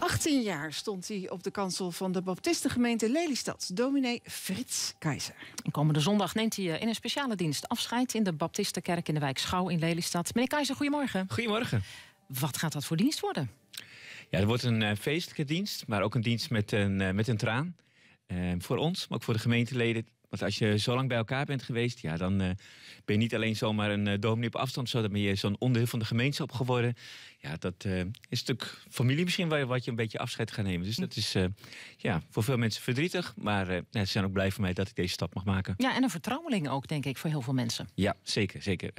18 jaar stond hij op de kansel van de Baptistengemeente Lelystad, dominee Frits Keizer. komende zondag neemt hij eh, in een speciale dienst afscheid in de Baptistenkerk in de wijk Schouw in Lelystad. Meneer Keizer, goedemorgen. Goedemorgen. Wat gaat dat voor dienst worden? Ja, er wordt een eh, feestelijke dienst, maar ook een dienst met een, eh, met een traan. voor ons, maar ook voor de gemeenteleden. Want als je zo lang bij elkaar bent geweest, ja, dan eh, ben je niet alleen zomaar een uh, eh, dominee op afstand, zo, ben je zo'n onderdeel van de gemeenschap geworden. Ja, dat eh, is natuurlijk familie misschien waar, wat je een beetje afscheid gaat nemen. Dus dat is ja, voor veel mensen verdrietig, maar ze zijn ook blij voor mij dat ik deze stap mag maken. Ja, en een vertrouweling ook, denk ik, voor heel veel mensen. Ja, zeker, zeker.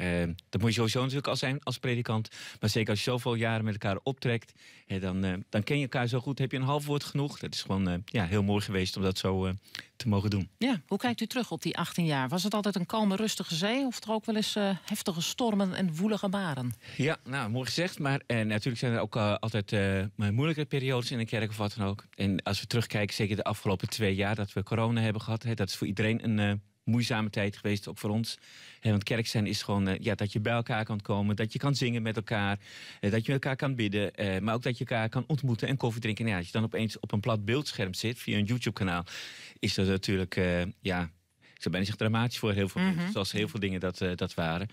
dat moet je sowieso natuurlijk al zijn als predikant, maar zeker als je zoveel jaren met elkaar optrekt, hè, dan, dan ken je elkaar zo goed, heb je een half woord genoeg. Dat is gewoon ja, heel mooi geweest om dat zo te mogen doen. Ja, hoe kijkt u terug op die 18 jaar? Was het altijd een kalme, rustige zee of er ook wel eens eh, heftige stormen en woelige baren? Ja, nou, mooi gezegd. Maar eh, natuurlijk zijn er ook eh, altijd uh, moeilijke periodes in de kerk of wat dan ook. En als we terugkijken, zeker de afgelopen twee jaar dat we corona hebben gehad, dat is voor iedereen een moeizame tijd geweest ook voor ons. want kerk zijn is gewoon eh, ja, dat je bij elkaar kan komen. Dat je kan zingen met elkaar. Eh, dat je met elkaar kan bidden. Eh, maar ook dat je elkaar kan ontmoeten en koffie drinken. Nou ja, als je dan opeens op een plat beeldscherm zit via een YouTube kanaal. Is dat natuurlijk ja, ik zou bijna zeggen dramatisch voor heel veel mhm. zoals heel veel dingen dat, dat waren.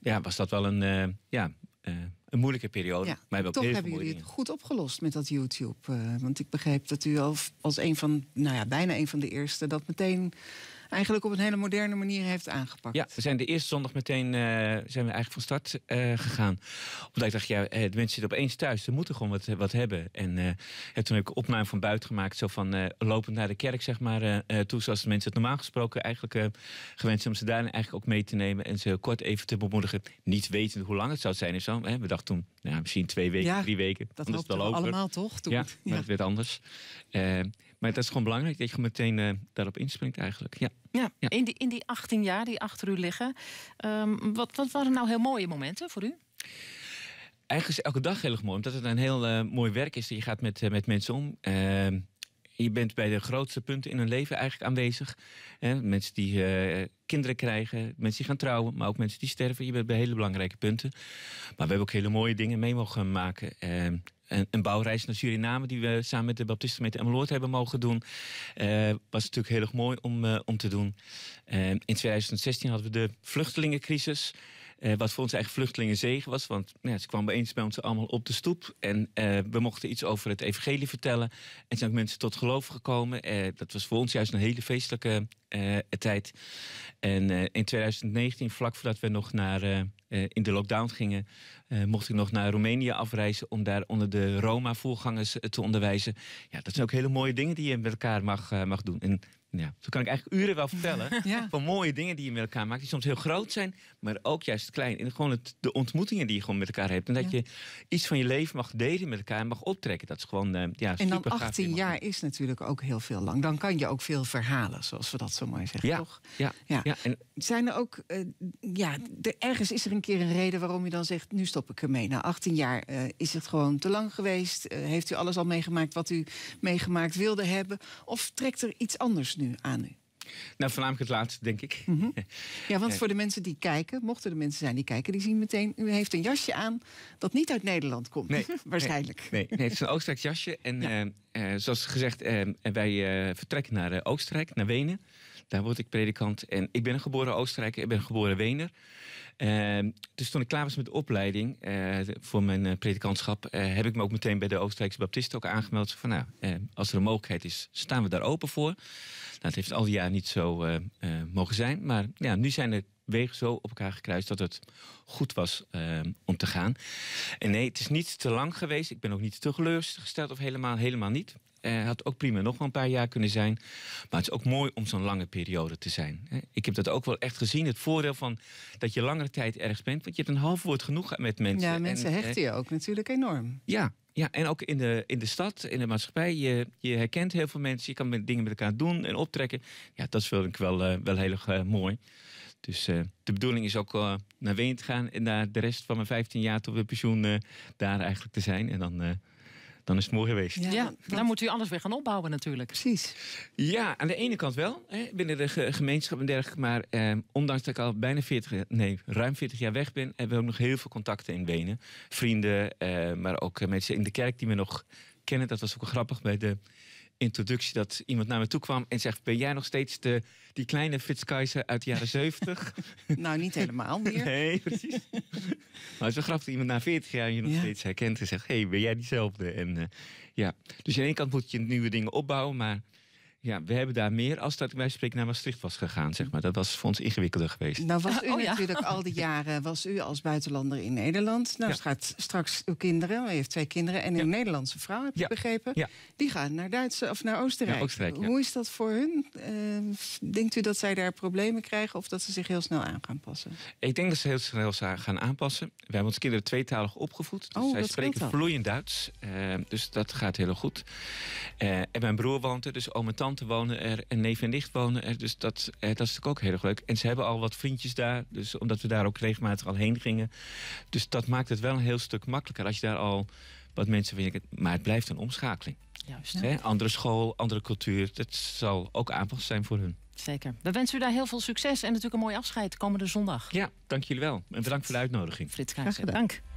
ja, was dat wel een, ja, een moeilijke periode. maar hebben toch hebben jullie het goed opgelost met dat YouTube. want ik begreep dat u al als een van, nou ja, bijna een van de eerste dat meteen eigenlijk op een hele moderne manier heeft aangepakt. Ja, we zijn de eerste zondag meteen eh, zijn we eigenlijk van start eh, gegaan. Omdat ik dacht, ja, eh, de mensen zitten opeens thuis, ze moeten gewoon wat, wat hebben. En uh, toen heb ik opname van buiten gemaakt, zo van lopend naar de kerk, zeg maar, toe zoals de mensen het normaal gesproken eigenlijk gewend zijn om ze daarin eigenlijk ook mee te nemen en ze kort even te bemoedigen. Niet wetend hoe lang het zou zijn en zo. Hè? We dachten toen, nou, misschien twee weken, drie weken. Dat is wel we over. allemaal toch? Toen. Ja, maar ja. het werd anders. Maar het is gewoon belangrijk dat je meteen eh, daarop inspringt eigenlijk. Ja. Ja, In, die, in die 18 jaar die achter u liggen, ehm, wat, wat waren nou heel mooie momenten voor u? Eigenlijk is elke dag heel erg mooi, omdat het een heel eh, mooi werk is. Je gaat met, eh, met mensen om. Ehm, je bent bij de grootste punten in hun leven eigenlijk aanwezig. Hè? Mensen die eh, kinderen krijgen, mensen die gaan trouwen, maar ook mensen die sterven. Je bent bij hele belangrijke punten. Maar we hebben ook hele mooie dingen mee mogen maken. Ehm, een, een, bouwreis naar Suriname die we samen met de Gemeente Emmeloord hebben mogen doen. Eh, was natuurlijk heel erg mooi om, eh, om te doen. Ehm, in 2016 hadden we de vluchtelingencrisis. Eh, wat voor ons eigen vluchtelingenzegen zegen was. Want nou ja, ze kwamen opeens bij ons allemaal op de stoep. En eh, we mochten iets over het evangelie vertellen. En zijn ook mensen tot geloof gekomen. Eh, dat was voor ons juist een hele feestelijke tijd. En in 2019, vlak voordat we nog naar eh, in de lockdown gingen, eh, mocht ik nog naar Roemenië afreizen om daar onder de Roma-voorgangers eh, te onderwijzen. Ja, dat zijn ook hele mooie dingen die je met elkaar mag, mag doen. En ja, zo kan ik eigenlijk uren wel vertellen van mooie dingen die je met elkaar maakt. Die soms heel groot zijn, maar ook juist klein. En gewoon het, de ontmoetingen die je gewoon met elkaar hebt. En dat je iets van je leven mag delen met elkaar en mag optrekken. Dat is gewoon uh, ja, En dan 18 jaar is natuurlijk ook heel veel lang. Dan kan je ook veel verhalen, zoals we dat zo mooi zeggen, ja. toch? Ja. ja. En, zijn er ook, ja, de, ergens is er een een keer een reden waarom u dan zegt: nu stop ik ermee. Na 18 jaar eh, is het gewoon te lang geweest. Eh, heeft u alles al meegemaakt wat u meegemaakt wilde hebben? Of trekt er iets anders nu aan u? Nou, voornamelijk het laatste, denk ik. Mhm. Ja, want voor de mensen die kijken, mochten er mensen zijn die kijken, die zien meteen, u heeft een jasje aan dat niet uit Nederland komt. Nee, waarschijnlijk. Nee, nee, het is een Oostenrijk jasje. En eh, eh, zoals gezegd, eh, wij eh, vertrekken naar Oostenrijk, naar Wenen. Daar word ik predikant. En ik ben een geboren Oostenrijker, ik ben een geboren Wener. Ehm, dus toen ik klaar was met de opleiding voor mijn predikantschap, heb ik me ook meteen bij de Oostenrijkse Baptisten ook aangemeld. Van nou, als er een mogelijkheid is, staan we daar open voor. Dat nou, heeft al die jaren niet zo mogen zijn. Maar ja, nu zijn er wegen zo op elkaar gekruist dat het goed was ehm, om te gaan. En nee, het is niet te lang geweest. Ik ben ook niet te teleurgesteld of helemaal, helemaal niet. Uh, had ook prima nog wel een paar jaar kunnen zijn. Maar het is ook mooi om zo'n lange periode te zijn. Ik heb dat ook wel echt gezien. Het voordeel van dat je langere tijd ergens bent. Want je hebt een half woord genoeg met mensen. Ja, mensen en, eh, hechten je ook natuurlijk enorm. Ja, ja, en ook in de, in de stad, in de maatschappij. Je, je herkent heel veel mensen. Je kan met dingen met elkaar doen en optrekken. Ja, dat is wel, wel, eh, wel heel erg mooi. Dus eh, de bedoeling is ook eh, naar Wenen te gaan en daar de rest van mijn 15 jaar tot mijn pensioen eh, daar eigenlijk te zijn. En dan, dan is het mooi geweest. Ja, dan moet u anders weer gaan opbouwen natuurlijk. Precies. Ja, aan de ene kant wel, hè, binnen de gemeenschap en dergelijke. Maar ondanks dat ik al bijna 40, nee, ruim 40 jaar weg ben, hebben we ook nog heel veel contacten in Wenen. Vrienden, maar ook mensen in de kerk die me nog kennen. Dat was ook grappig bij de introductie dat iemand naar me toe kwam en zegt: Ben jij nog steeds de, die kleine Fitzkaiser uit de jaren zeventig? nou, niet helemaal meer. Nee, precies. maar het is grappig iemand na 40 jaar je nog steeds herkent en zegt: Hé, hey, ben jij diezelfde? En, eh, ja. Dus aan de ene kant moet je nieuwe dingen opbouwen, maar ja, we hebben daar meer als dat wij spreken naar Maastricht was gegaan, zeg maar. Dat was voor ons ingewikkelder geweest. Nou was ah, u oh natuurlijk al die jaren, was u als buitenlander in Nederland. Nou, ja. gaat straks uw kinderen, u heeft twee kinderen en een Nederlandse vrouw, heb ik begrepen. Die gaan naar Duitsland of naar Oostenrijk. Hoe is dat voor hun? Eh, denkt u dat zij daar problemen krijgen of dat ze zich heel snel aan gaan passen? Ik denk dat ze heel snel gaan aanpassen. We hebben ons kinderen tweetalig opgevoed. Dus oh, zij spreken vloeiend Duits. Eh, dus dat gaat heel goed. Eh, en mijn broer woont er, dus oom en tante wonen er en neef en nicht wonen er. Dus dat, eh, dat is natuurlijk ook heel erg leuk. En ze hebben al wat vriendjes daar, dus omdat we daar ook regelmatig al heen gingen. Dus dat maakt het wel een heel stuk makkelijker als je daar al wat mensen het Maar het blijft een omschakeling. Juist. Hè? Andere school, andere cultuur. Dat zal ook aanpas zijn voor hun. Zeker. We wensen u daar heel veel succes en natuurlijk een mooi afscheid komende zondag. Ja, dank jullie wel. En bedankt voor de uitnodiging. Frits Kaas, dank.